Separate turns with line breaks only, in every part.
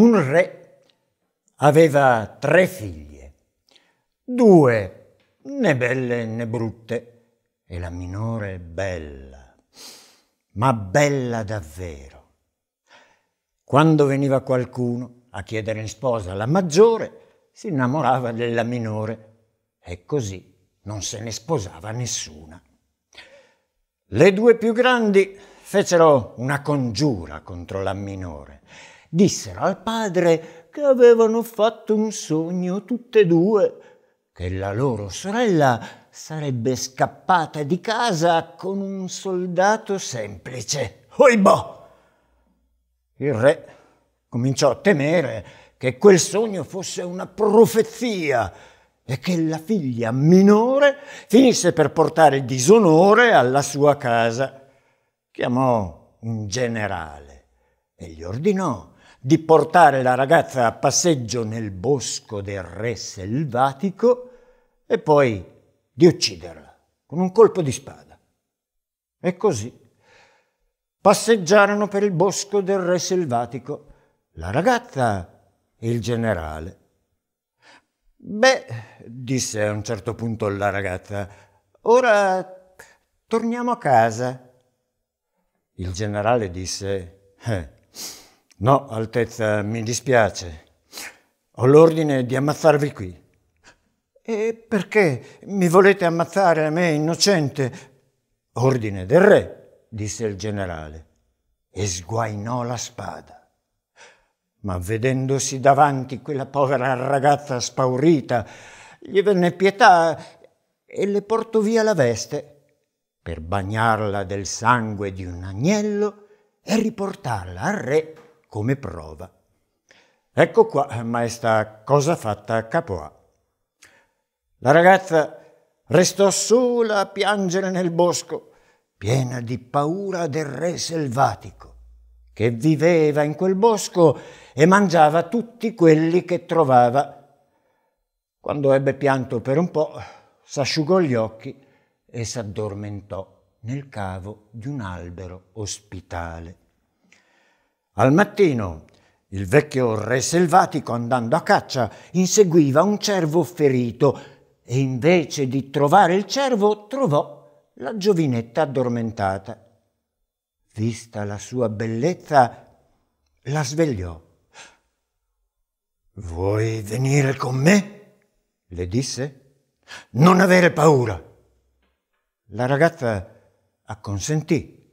Un re aveva tre figlie, due né belle né brutte, e la minore bella, ma bella davvero. Quando veniva qualcuno a chiedere in sposa la maggiore, si innamorava della minore e così non se ne sposava nessuna. Le due più grandi fecero una congiura contro la minore dissero al padre che avevano fatto un sogno tutte e due, che la loro sorella sarebbe scappata di casa con un soldato semplice. Oibò! Il re cominciò a temere che quel sogno fosse una profezia e che la figlia minore finisse per portare disonore alla sua casa. Chiamò un generale e gli ordinò di portare la ragazza a passeggio nel bosco del re selvatico e poi di ucciderla con un colpo di spada. E così passeggiarono per il bosco del re selvatico la ragazza e il generale. Beh, disse a un certo punto la ragazza, ora torniamo a casa. Il generale disse, eh, No, Altezza, mi dispiace. Ho l'ordine di ammazzarvi qui. E perché mi volete ammazzare a me, innocente? Ordine del re, disse il generale, e sguainò la spada. Ma vedendosi davanti quella povera ragazza spaurita, gli venne pietà e le portò via la veste per bagnarla del sangue di un agnello e riportarla al re come prova. Ecco qua, eh, maestà, cosa fatta a Capoa. La ragazza restò sola a piangere nel bosco, piena di paura del re selvatico, che viveva in quel bosco e mangiava tutti quelli che trovava. Quando ebbe pianto per un po', s'asciugò gli occhi e s'addormentò nel cavo di un albero ospitale. Al mattino il vecchio re selvatico, andando a caccia, inseguiva un cervo ferito e invece di trovare il cervo trovò la giovinetta addormentata. Vista la sua bellezza, la svegliò. Vuoi venire con me? le disse. Non avere paura. La ragazza acconsentì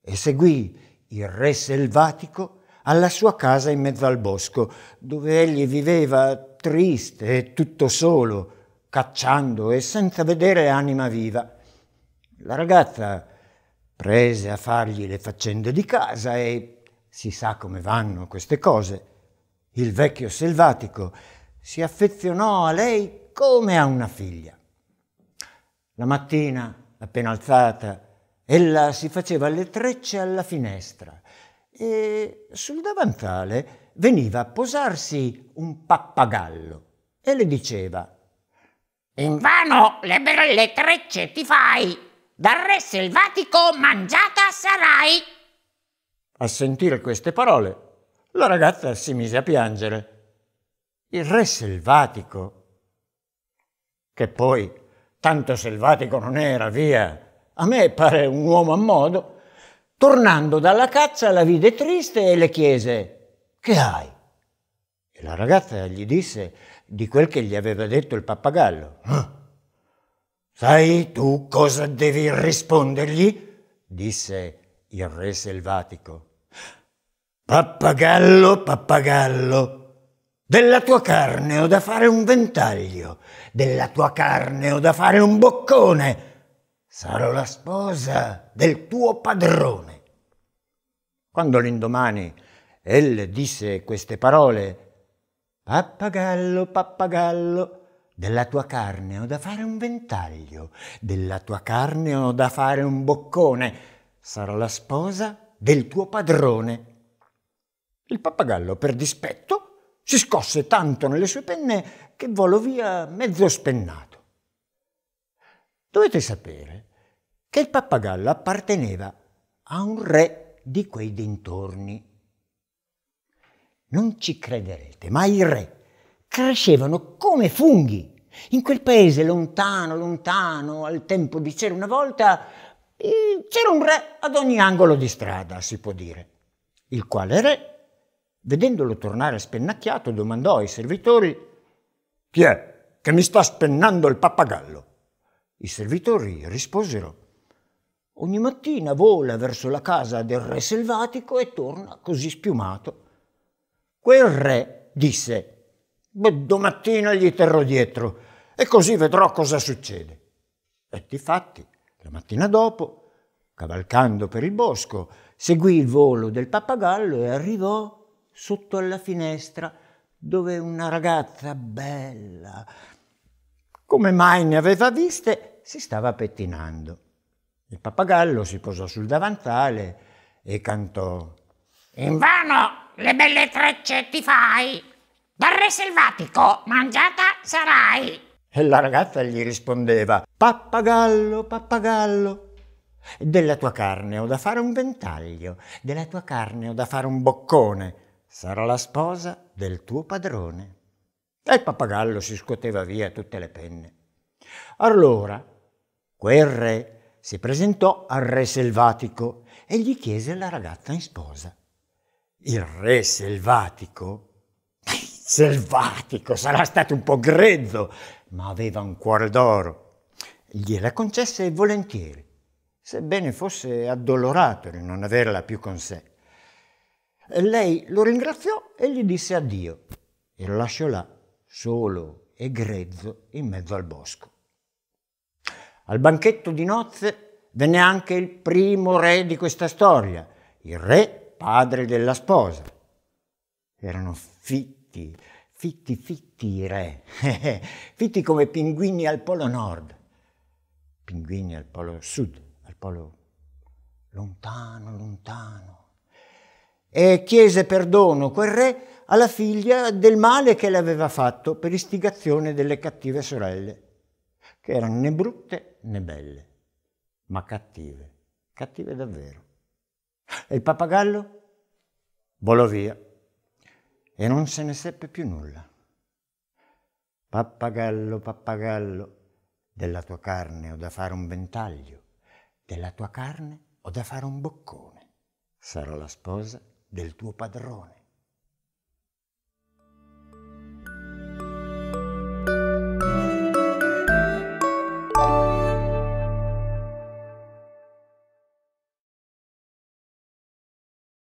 e seguì il re selvatico, alla sua casa in mezzo al bosco, dove egli viveva triste e tutto solo, cacciando e senza vedere anima viva. La ragazza prese a fargli le faccende di casa e si sa come vanno queste cose. Il vecchio selvatico si affezionò a lei come a una figlia. La mattina, appena alzata, Ella si faceva le trecce alla finestra e sul davanzale veniva a posarsi un pappagallo e le diceva «Invano le belle trecce ti fai, dal re selvatico mangiata sarai!» A sentire queste parole la ragazza si mise a piangere. Il re selvatico, che poi tanto selvatico non era, via, a me pare un uomo a modo, tornando dalla caccia la vide triste e le chiese, che hai? E la ragazza gli disse di quel che gli aveva detto il pappagallo. Sai tu cosa devi rispondergli? disse il re selvatico. Pappagallo, pappagallo, della tua carne ho da fare un ventaglio, della tua carne ho da fare un boccone, sarò la sposa del tuo padrone. Quando l'indomani elle disse queste parole, Pappagallo, pappagallo, della tua carne ho da fare un ventaglio, della tua carne ho da fare un boccone, sarò la sposa del tuo padrone. Il pappagallo, per dispetto, si scosse tanto nelle sue penne che volò via mezzo spennato. Dovete sapere che il pappagallo apparteneva a un re di quei dintorni. Non ci crederete, ma i re crescevano come funghi. In quel paese lontano, lontano, al tempo di c'era una volta, eh, c'era un re ad ogni angolo di strada, si può dire, il quale re, vedendolo tornare spennacchiato, domandò ai servitori, chi è che mi sta spennando il pappagallo? I servitori risposero Ogni mattina vola verso la casa del re selvatico e torna così spiumato. Quel re disse Domattina gli terrò dietro e così vedrò cosa succede. E difatti, la mattina dopo, cavalcando per il bosco, seguì il volo del pappagallo e arrivò sotto alla finestra dove una ragazza bella, come mai ne aveva viste, si stava pettinando. Il pappagallo si posò sul davantale e cantò Invano le belle trecce ti fai, dal re selvatico mangiata sarai. E la ragazza gli rispondeva Pappagallo, pappagallo, della tua carne ho da fare un ventaglio, della tua carne ho da fare un boccone, sarò la sposa del tuo padrone. E il pappagallo si scuoteva via tutte le penne. Allora Quel re si presentò al re selvatico e gli chiese la ragazza in sposa. Il re selvatico, selvatico, sarà stato un po' grezzo, ma aveva un cuore d'oro. Gliela concesse volentieri, sebbene fosse addolorato di non averla più con sé. Lei lo ringraziò e gli disse addio e lo lasciò là, solo e grezzo, in mezzo al bosco. Al banchetto di nozze venne anche il primo re di questa storia, il re padre della sposa. Erano fitti, fitti, fitti i re, fitti come pinguini al polo nord, pinguini al polo sud, al polo lontano, lontano. E chiese perdono quel re alla figlia del male che le aveva fatto per istigazione delle cattive sorelle che erano né brutte né belle, ma cattive, cattive davvero. E il pappagallo volò via e non se ne seppe più nulla. Pappagallo, pappagallo, della tua carne ho da fare un ventaglio, della tua carne ho da fare un boccone. Sarò la sposa del tuo padrone.